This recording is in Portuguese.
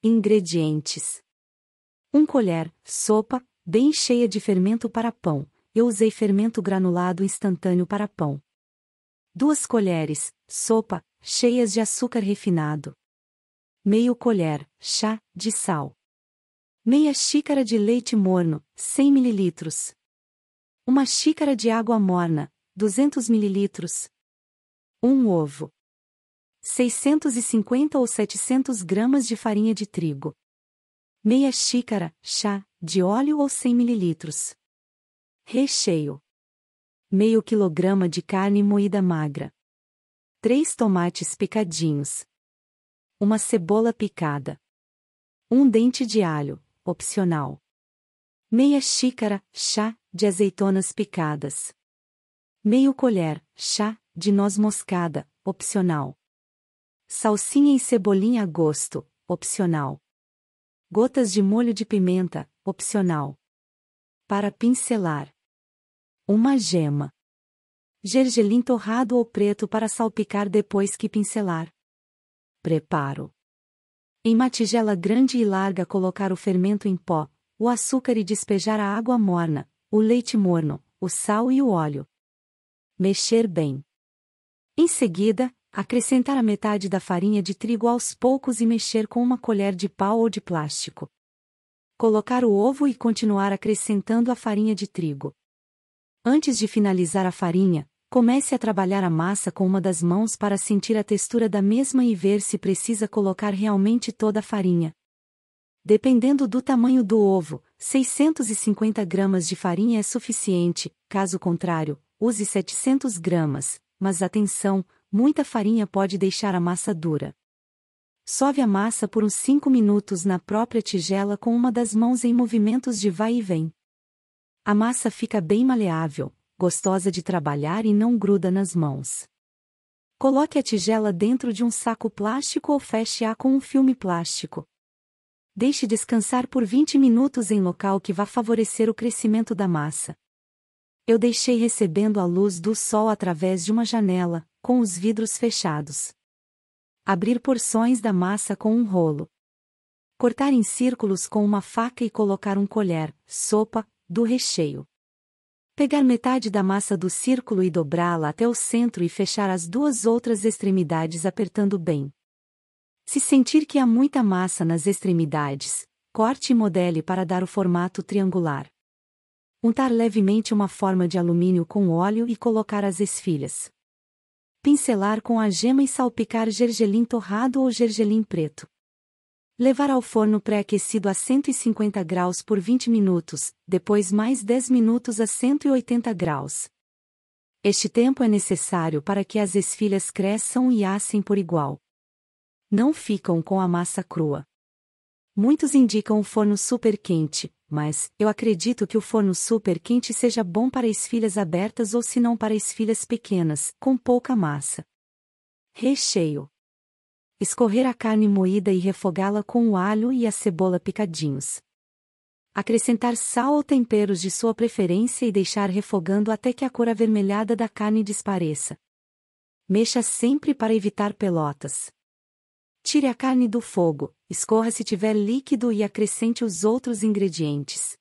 Ingredientes: 1 um colher, sopa, bem cheia de fermento para pão. Eu usei fermento granulado instantâneo para pão. 2 colheres, sopa, cheias de açúcar refinado. Meio colher, chá, de sal. Meia xícara de leite morno, 100 ml. Uma xícara de água morna, 200 ml. Um ovo. 650 ou 700 gramas de farinha de trigo. Meia xícara, chá, de óleo ou 100 mililitros. Recheio. Meio quilograma de carne moída magra. 3 tomates picadinhos. Uma cebola picada. Um dente de alho, opcional. Meia xícara, chá, de azeitonas picadas. Meio colher, chá, de noz moscada, opcional. Salsinha e cebolinha a gosto, opcional. Gotas de molho de pimenta, opcional. Para pincelar. Uma gema. Gergelim torrado ou preto para salpicar depois que pincelar. Preparo. Em uma tigela grande e larga colocar o fermento em pó, o açúcar e despejar a água morna, o leite morno, o sal e o óleo. Mexer bem. Em seguida, Acrescentar a metade da farinha de trigo aos poucos e mexer com uma colher de pau ou de plástico. Colocar o ovo e continuar acrescentando a farinha de trigo. Antes de finalizar a farinha, comece a trabalhar a massa com uma das mãos para sentir a textura da mesma e ver se precisa colocar realmente toda a farinha. Dependendo do tamanho do ovo, 650 gramas de farinha é suficiente, caso contrário, use 700 gramas, mas atenção, muita farinha pode deixar a massa dura. Sove a massa por uns 5 minutos na própria tigela com uma das mãos em movimentos de vai e vem. A massa fica bem maleável, gostosa de trabalhar e não gruda nas mãos. Coloque a tigela dentro de um saco plástico ou feche-a com um filme plástico. Deixe descansar por 20 minutos em local que vá favorecer o crescimento da massa. Eu deixei recebendo a luz do sol através de uma janela, com os vidros fechados. Abrir porções da massa com um rolo. Cortar em círculos com uma faca e colocar um colher, sopa, do recheio. Pegar metade da massa do círculo e dobrá-la até o centro e fechar as duas outras extremidades apertando bem. Se sentir que há muita massa nas extremidades, corte e modele para dar o formato triangular. Untar levemente uma forma de alumínio com óleo e colocar as esfilhas. Pincelar com a gema e salpicar gergelim torrado ou gergelim preto. Levar ao forno pré-aquecido a 150 graus por 20 minutos, depois mais 10 minutos a 180 graus. Este tempo é necessário para que as esfilhas cresçam e assem por igual. Não ficam com a massa crua. Muitos indicam o forno super quente, mas eu acredito que o forno super quente seja bom para esfilhas abertas ou se não para esfilhas pequenas, com pouca massa. Recheio. Escorrer a carne moída e refogá-la com o alho e a cebola picadinhos. Acrescentar sal ou temperos de sua preferência e deixar refogando até que a cor avermelhada da carne desapareça. Mexa sempre para evitar pelotas. Tire a carne do fogo, escorra se tiver líquido e acrescente os outros ingredientes.